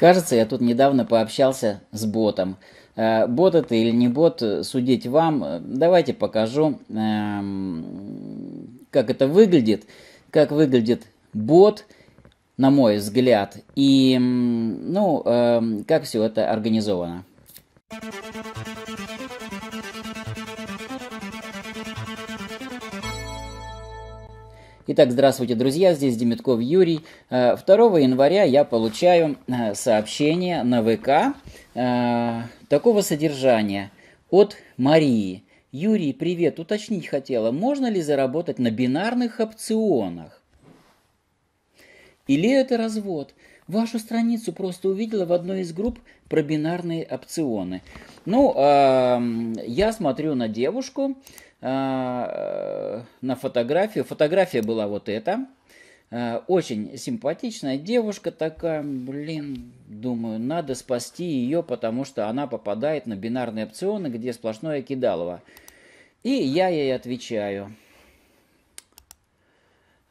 Кажется, я тут недавно пообщался с ботом. Э, бот это или не бот, судить вам. Э, давайте покажу, эм, как это выглядит, как выглядит бот, на мой взгляд, и ну, эм, как все это организовано. Итак, здравствуйте, друзья, здесь Демитков Юрий. 2 э, января я получаю э, сообщение на ВК э, такого содержания от Марии. Юрий, привет, уточнить хотела, можно ли заработать на бинарных опционах? Или это развод? Вашу страницу просто увидела в одной из групп про бинарные опционы. Ну, э, я смотрю на девушку, а, э, на фотографию. Фотография была вот эта. А, очень симпатичная девушка такая, блин, думаю, надо спасти ее, потому что она попадает на бинарные опционы, где сплошное кидалово. И я ей отвечаю.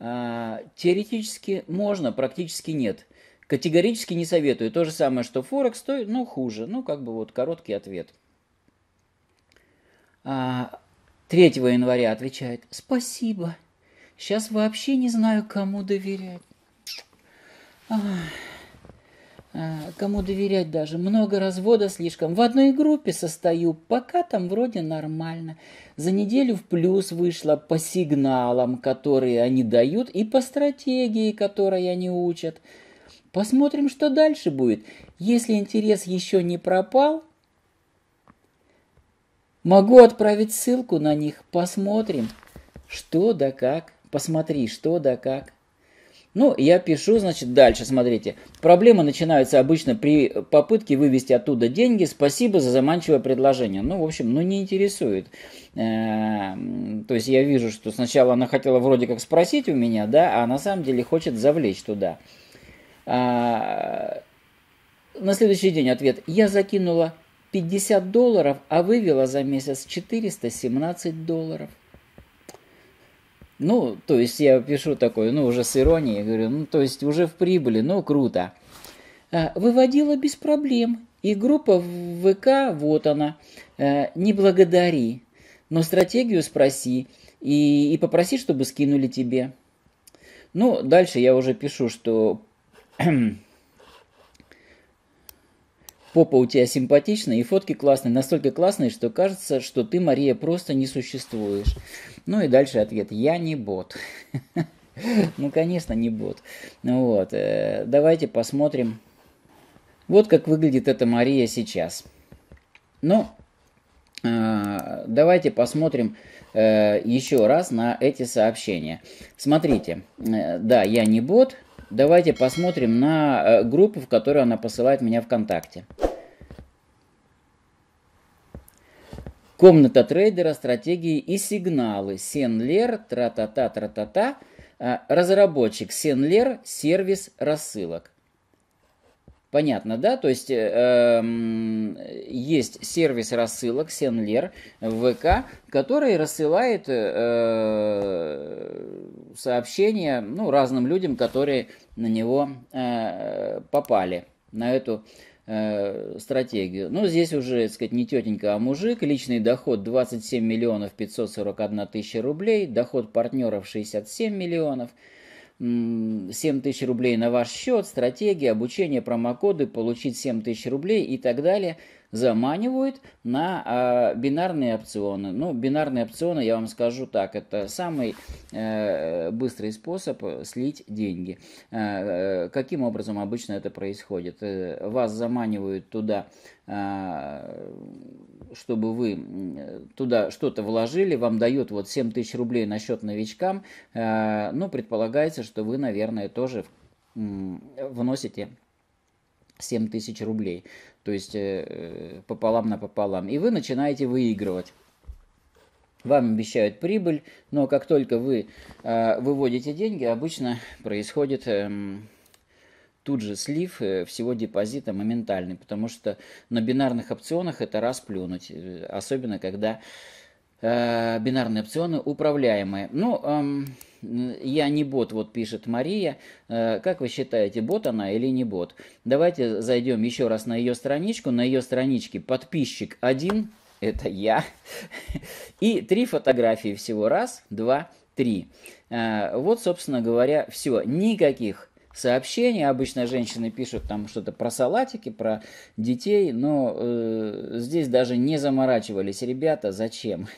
А, теоретически можно, практически нет. Категорически не советую. То же самое, что Форекс, стоит, ну, хуже. Ну, как бы вот короткий ответ. 3 января отвечает «Спасибо. Сейчас вообще не знаю, кому доверять». Ах, а, кому доверять даже. Много развода слишком. В одной группе состою, пока там вроде нормально. За неделю в плюс вышло по сигналам, которые они дают, и по стратегии, которой они учат. Посмотрим, что дальше будет. Если интерес еще не пропал, Могу отправить ссылку на них, посмотрим, что да как. Посмотри, что да как. Ну, я пишу, значит, дальше, смотрите. Проблемы начинаются обычно при попытке вывести оттуда деньги. Спасибо за заманчивое предложение. Ну, в общем, ну не интересует. Эм, то есть я вижу, что сначала она хотела вроде как спросить у меня, да, а на самом деле хочет завлечь туда. А, на следующий день ответ. Я закинула 50 долларов, а вывела за месяц 417 долларов. Ну, то есть я пишу такое, ну, уже с иронией, говорю, ну, то есть уже в прибыли, ну, круто. А, выводила без проблем. И группа в ВК, вот она, э, не благодари, но стратегию спроси и, и попроси, чтобы скинули тебе. Ну, дальше я уже пишу, что попа у тебя симпатичная, и фотки классные, настолько классные, что кажется, что ты, Мария, просто не существуешь. Ну и дальше ответ, я не бот. Ну, конечно, не бот. Ну вот, э, давайте посмотрим. Вот как выглядит эта Мария сейчас. Ну, э, давайте посмотрим э, еще раз на эти сообщения. Смотрите, да, я не бот, давайте посмотрим на группу, в которую она посылает меня ВКонтакте. Комната трейдера, стратегии и сигналы. Сенлер, тра-та-та, тра-та-та. А, разработчик Сенлер, сервис рассылок. Понятно, да? То есть э, эм, есть сервис рассылок Сенлер ВК, который рассылает э, сообщения ну, разным людям, которые на него э, попали, на эту Э, стратегию. Но ну, здесь уже, так сказать, не тетенька, а мужик. Личный доход 27 миллионов 541 тысяча рублей, доход партнеров 67 миллионов. 7 тысяч рублей на ваш счет, стратегия, обучение, промокоды, получить 7 тысяч рублей и так далее заманивают на э, бинарные опционы. Ну, бинарные опционы, я вам скажу так, это самый э, быстрый способ слить деньги. Э, э каким образом обычно это происходит? Э, вас заманивают туда а, чтобы вы туда что-то вложили, вам дают вот 7 тысяч рублей на счет новичкам, э, ну, предполагается, что вы, наверное, тоже вносите 7 тысяч рублей, то есть э, э, пополам на пополам, и вы начинаете выигрывать. Вам обещают прибыль, но как только вы э, выводите деньги, обычно происходит э, тут же слив э, всего депозита моментальный, потому что на бинарных опционах это расплюнуть, особенно когда Э, бинарные опционы управляемые. Ну, я не бот, вот пишет Мария. Э, как вы считаете, бот она или не бот? Давайте зайдем еще раз на ее страничку. На ее страничке подписчик один, это я. И три фотографии всего. Раз, два, три. Э, вот, собственно говоря, все. Никаких сообщения. Обычно женщины пишут там что-то про салатики, про детей, но э, здесь даже не заморачивались ребята, зачем.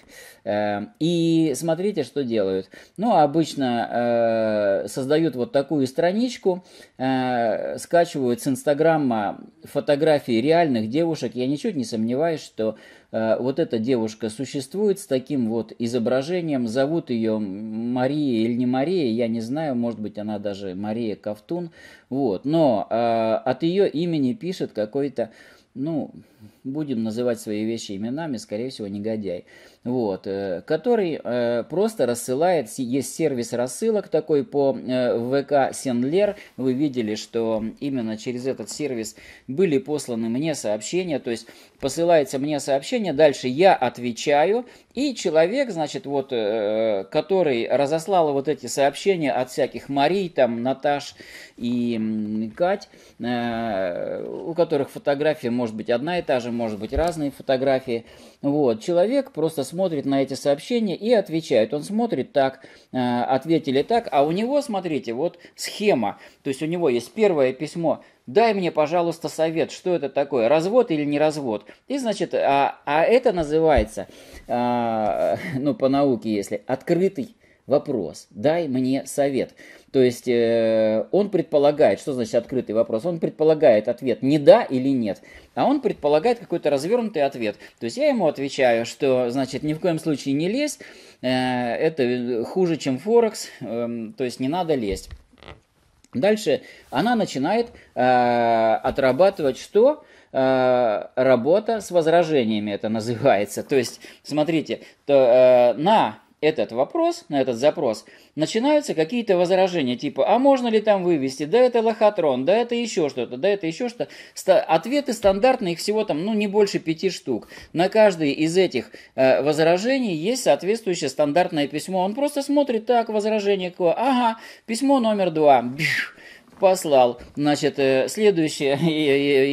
Э, и смотрите, что делают. Ну, обычно э, создают вот такую страничку, э, скачивают с Инстаграма фотографии реальных девушек. Я ничуть не сомневаюсь, что Э, вот эта девушка существует с таким вот изображением, зовут ее Мария или не Мария, я не знаю, может быть, она даже Мария Ковтун, вот, но э, от ее имени пишет какой-то, ну, будем называть свои вещи именами, скорее всего, негодяй, вот, э, который э, просто рассылает, есть сервис рассылок такой по э, ВК Сенлер, вы видели, что именно через этот сервис были посланы мне сообщения, то есть посылается мне сообщение, дальше я отвечаю, и человек, значит, вот, который разослал вот эти сообщения от всяких Марий, там, Наташ и Кать, у которых фотография может быть одна и та же, даже может быть разные фотографии. Вот, человек просто смотрит на эти сообщения и отвечает. Он смотрит так, э, ответили так, а у него, смотрите, вот схема. То есть у него есть первое письмо дай мне, пожалуйста, совет, что это такое, развод или не развод. И, значит, а, а это называется, а, ну, по науке, если, открытый вопрос, дай мне совет. То есть э, он предполагает, что значит открытый вопрос, он предполагает ответ не да или нет, а он предполагает какой-то развернутый ответ. То есть я ему отвечаю, что значит ни в коем случае не лезь, э, это э, хуже, чем Форекс, э, то есть не надо лезть. Дальше она начинает э, отрабатывать что? Э, работа с возражениями это называется. То есть, смотрите, то, э, на этот вопрос, на этот запрос, начинаются какие-то возражения, типа, а можно ли там вывести, да это лохотрон, да это еще что-то, да это еще что-то. ответы стандартные, их всего там, ну, не больше пяти штук. На каждый из этих э, возражений есть соответствующее стандартное письмо. Он просто смотрит, так, возражение, какое, ага, письмо номер два, бш, послал. Значит, э, следующее,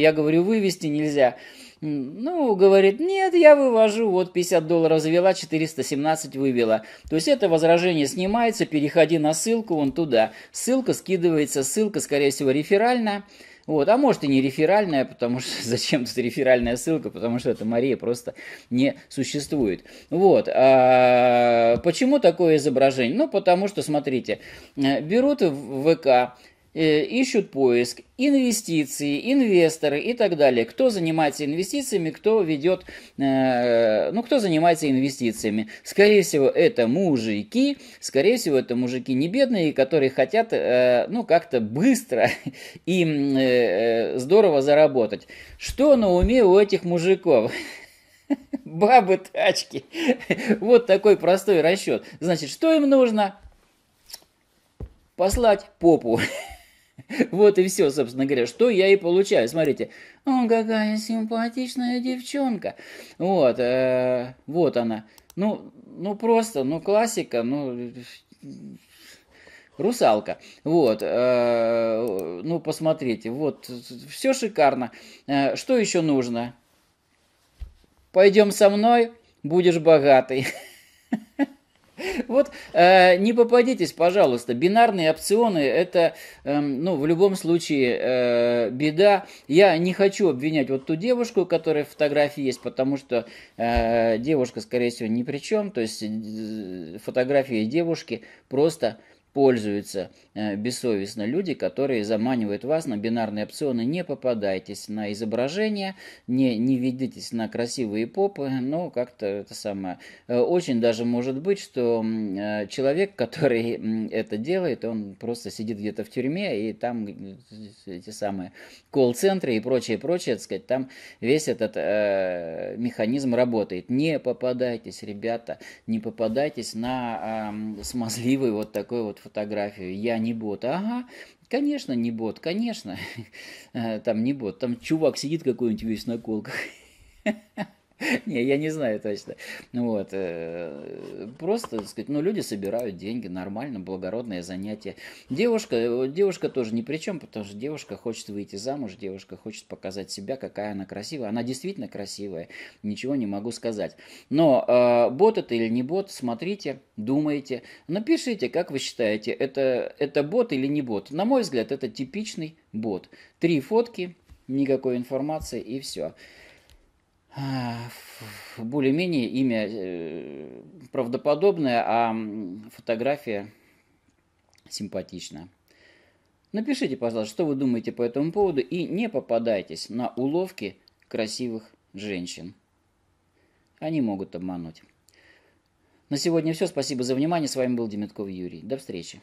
я говорю, вывести нельзя. Ну, говорит, нет, я вывожу, вот 50 долларов завела, 417 вывела. То есть это возражение снимается, переходи на ссылку вон туда. Ссылка скидывается, ссылка, скорее всего, реферальная. Вот, а может и не реферальная, потому что зачем тут реферальная ссылка, потому что эта Мария просто не существует. Вот, а почему такое изображение? Ну, потому что, смотрите, э, берут в ВК Э, ищут поиск, инвестиции, инвесторы и так далее. Кто занимается инвестициями, кто ведет, э, ну, кто занимается инвестициями. Скорее всего, это мужики, скорее всего, это мужики не бедные, которые хотят, э, ну, как-то быстро и здорово заработать. Что на уме у этих мужиков? Бабы, тачки. Вот такой простой расчет. Значит, что им нужно? Послать попу. Вот и все, собственно говоря, что я и получаю. Смотрите, о, какая симпатичная девчонка. Вот, э, вот она. Ну, ну просто, ну классика, ну русалка. Вот, э, ну посмотрите, вот все шикарно. Э, что еще нужно? Пойдем со мной, будешь богатый. Вот э, не попадитесь, пожалуйста. Бинарные опционы – это, э, ну, в любом случае э, беда. Я не хочу обвинять вот ту девушку, которая в фотографии есть, потому что э, девушка, скорее всего, ни при чем. То есть э, фотографии девушки просто пользуются э, бессовестно люди, которые заманивают вас на бинарные опционы. Не попадайтесь на изображения, не, не ведитесь на красивые попы, но как-то это самое. Э, очень даже может быть, что э, человек, который это делает, он просто сидит где-то в тюрьме, и там эти самые колл-центры и прочее, прочее, так сказать, там весь этот э, механизм работает. Не попадайтесь, ребята, не попадайтесь на э, смазливый вот такой вот фотографию, я не бот, ага, конечно, не бот, конечно, э, там не бот, там чувак сидит какой-нибудь весь на колках. Не, я не знаю точно. Ну вот. Э, просто, так сказать, ну, люди собирают деньги, нормально, благородное занятие. Девушка, э, девушка тоже ни при чем, потому что девушка хочет выйти замуж, девушка хочет показать себя, какая она красивая. Она действительно красивая, ничего не могу сказать. Но э, бот это или не бот, смотрите, думайте, напишите, как вы считаете, это, это бот или не бот. На мой взгляд, это типичный бот. Три фотки, никакой информации и все. А, более-менее имя э, правдоподобное, а фотография симпатичная. Напишите, пожалуйста, что вы думаете по этому поводу и не попадайтесь на уловки красивых женщин. Они могут обмануть. На сегодня все. Спасибо за внимание. С вами был Демятков Юрий. До встречи.